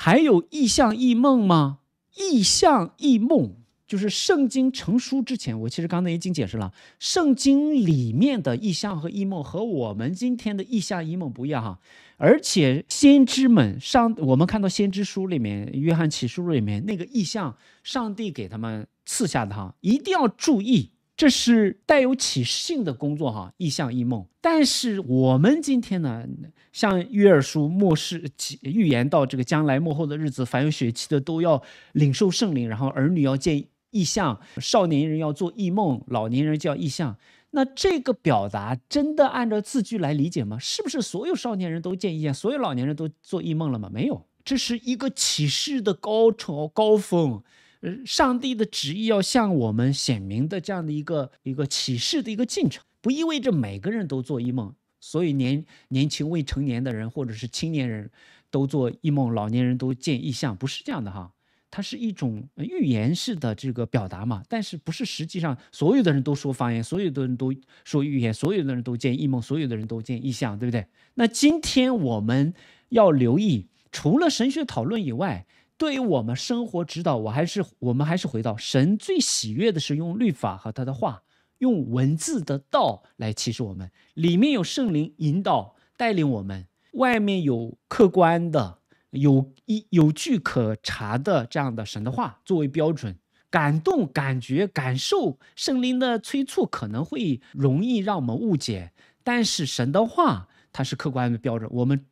还有异象异梦吗？异象异梦就是圣经成书之前，我其实刚才已经解释了，圣经里面的异象和异梦和我们今天的异象异梦不一样哈。而且先知们上，我们看到先知书里面、约翰启示录里面那个异象，上帝给他们赐下的哈，一定要注意。这是带有启示性的工作哈，意象异梦。但是我们今天呢，像约尔书末世预言到这个将来幕后的日子，凡有血气的都要领受圣灵，然后儿女要见异象，少年人要做异梦，老年人叫异象。那这个表达真的按照字句来理解吗？是不是所有少年人都见异象，所有老年人都做异梦了吗？没有，这是一个启示的高潮高峰。呃，上帝的旨意要向我们显明的这样的一个一个启示的一个进程，不意味着每个人都做异梦，所以年年轻未成年的人或者是青年人都做异梦，老年人都见异象，不是这样的哈，它是一种预言式的这个表达嘛，但是不是实际上所有的人都说方言，所有的人都说预言，所有的人都见异梦，所有的人都见异象，对不对？那今天我们要留意，除了神学讨论以外。对于我们生活指导，我还是我们还是回到神最喜悦的是用律法和他的话，用文字的道来启示我们，里面有圣灵引导带领我们，外面有客观的有一有据可查的这样的神的话作为标准，感动、感觉、感受，圣灵的催促可能会容易让我们误解，但是神的话它是客观的标准，我们。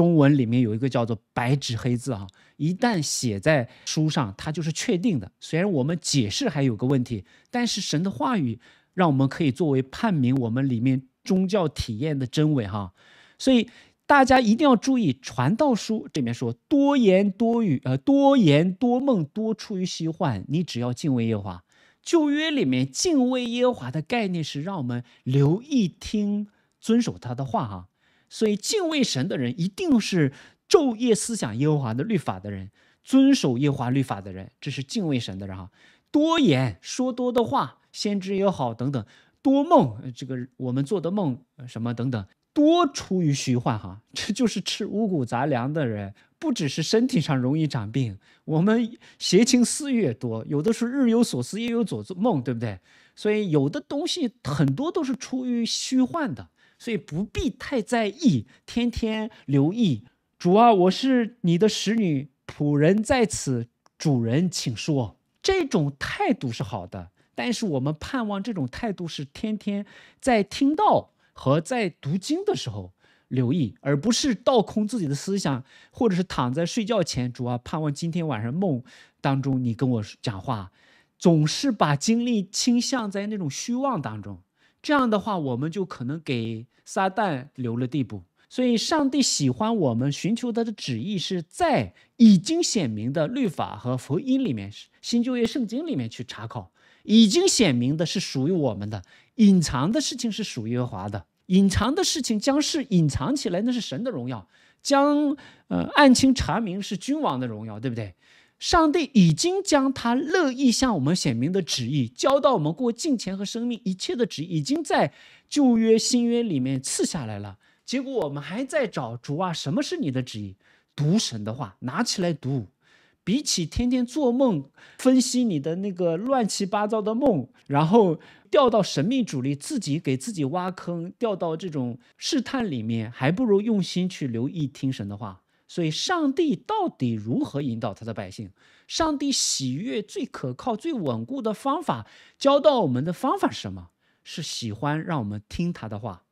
中文里面有一个叫做“白纸黑字”哈，一旦写在书上，它就是确定的。虽然我们解释还有个问题，但是神的话语让我们可以作为判明我们里面宗教体验的真伪哈。所以大家一定要注意，传道书这里面说“多言多语，呃，多言多梦，多出于虚幻”。你只要敬畏耶和华，旧约里面敬畏耶和华的概念是让我们留意听，遵守他的话哈。所以，敬畏神的人一定是昼夜思想耶和华的律法的人，遵守耶和华律法的人，这是敬畏神的人哈。多言说多的话，先知也好等等，多梦，这个我们做的梦什么等等，多出于虚幻哈。这就是吃五谷杂粮的人，不只是身体上容易长病，我们邪情思越多，有的时候日有所思，夜有所梦，对不对？所以有的东西很多都是出于虚幻的。所以不必太在意，天天留意。主啊，我是你的使女仆人在此，主人请说。这种态度是好的，但是我们盼望这种态度是天天在听到和在读经的时候留意，而不是倒空自己的思想，或者是躺在睡觉前。主啊，盼望今天晚上梦当中你跟我讲话，总是把精力倾向在那种虚妄当中。这样的话，我们就可能给撒旦留了地步，所以上帝喜欢我们寻求他的旨意是在已经显明的律法和福音里面，新旧约圣经里面去查考。已经显明的是属于我们的，隐藏的事情是属于耶和华的。隐藏的事情将是隐藏起来，那是神的荣耀，将呃案情查明是君王的荣耀，对不对？上帝已经将他乐意向我们显明的旨意交到我们过境前和生命一切的旨意，已经在旧约新约里面赐下来了。结果我们还在找主啊，什么是你的旨意？读神的话，拿起来读。比起天天做梦分析你的那个乱七八糟的梦，然后掉到神秘主义，自己给自己挖坑，掉到这种试探里面，还不如用心去留意听神的话。所以，上帝到底如何引导他的百姓？上帝喜悦最可靠、最稳固的方法，教到我们的方法是什么？是喜欢让我们听他的话，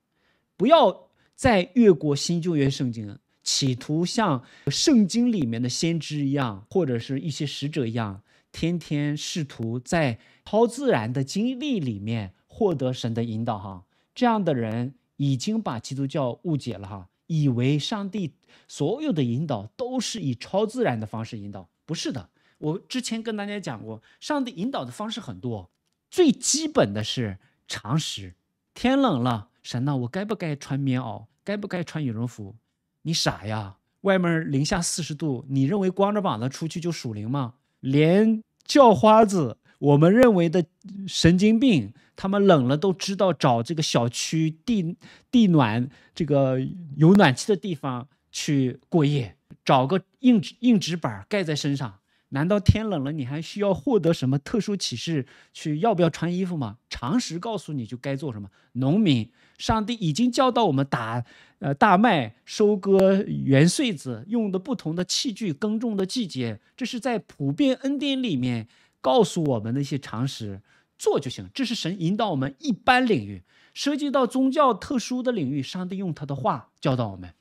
不要再越过新旧约圣经，企图像圣经里面的先知一样，或者是一些使者一样，天天试图在超自然的经历里面获得神的引导。哈，这样的人已经把基督教误解了。哈。以为上帝所有的引导都是以超自然的方式引导，不是的。我之前跟大家讲过，上帝引导的方式很多，最基本的是常识。天冷了，神呐，我该不该穿棉袄，该不该穿羽绒服？你傻呀，外面零下四十度，你认为光着膀子出去就属灵吗？连叫花子。我们认为的神经病，他们冷了都知道找这个小区地地暖，这个有暖气的地方去过夜，找个硬硬纸板盖在身上。难道天冷了你还需要获得什么特殊启示去要不要穿衣服吗？常识告诉你就该做什么。农民，上帝已经教导我们打呃大麦、收割圆穗子用的不同的器具、耕种的季节，这是在普遍恩典里面。告诉我们的一些常识，做就行。这是神引导我们一般领域，涉及到宗教特殊的领域，上帝用他的话教导我们。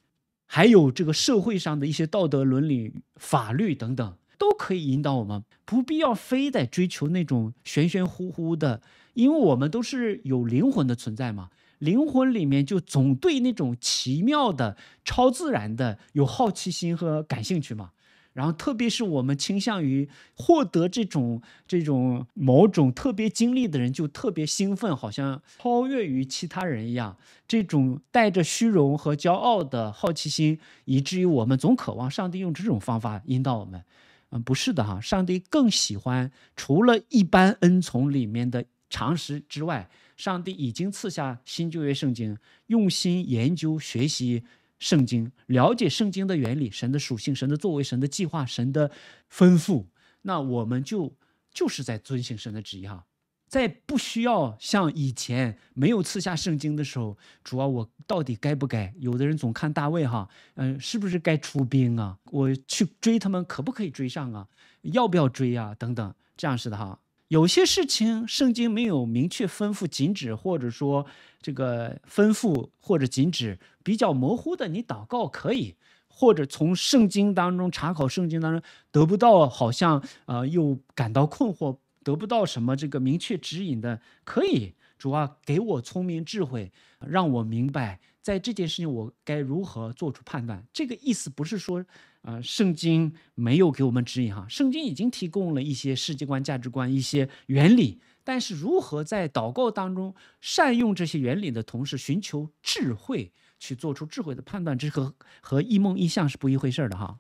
还有这个社会上的一些道德伦理、法律等等，都可以引导我们，不必要非得追求那种玄玄乎乎的，因为我们都是有灵魂的存在嘛，灵魂里面就总对那种奇妙的、超自然的有好奇心和感兴趣嘛。然后，特别是我们倾向于获得这种这种某种特别经历的人，就特别兴奋，好像超越于其他人一样。这种带着虚荣和骄傲的好奇心，以至于我们总渴望上帝用这种方法引导我们。嗯，不是的哈，上帝更喜欢除了一般恩宠里面的常识之外，上帝已经赐下新旧约圣经，用心研究学习。圣经，了解圣经的原理、神的属性、神的作为、神的计划、神的吩咐，那我们就就是在遵行神的旨意哈。在不需要像以前没有赐下圣经的时候，主要我到底该不该？有的人总看大卫哈，嗯，是不是该出兵啊？我去追他们，可不可以追上啊？要不要追啊？等等，这样式的哈。有些事情圣经没有明确吩咐禁止，或者说这个吩咐或者禁止比较模糊的，你祷告可以；或者从圣经当中查考，圣经当中得不到，好像呃又感到困惑，得不到什么这个明确指引的，可以。主啊，给我聪明智慧，让我明白在这件事情我该如何做出判断。这个意思不是说。啊，圣经没有给我们指引哈，圣经已经提供了一些世界观、价值观、一些原理，但是如何在祷告当中善用这些原理的同时，寻求智慧去做出智慧的判断，这和和异梦异象是不一回事儿的哈。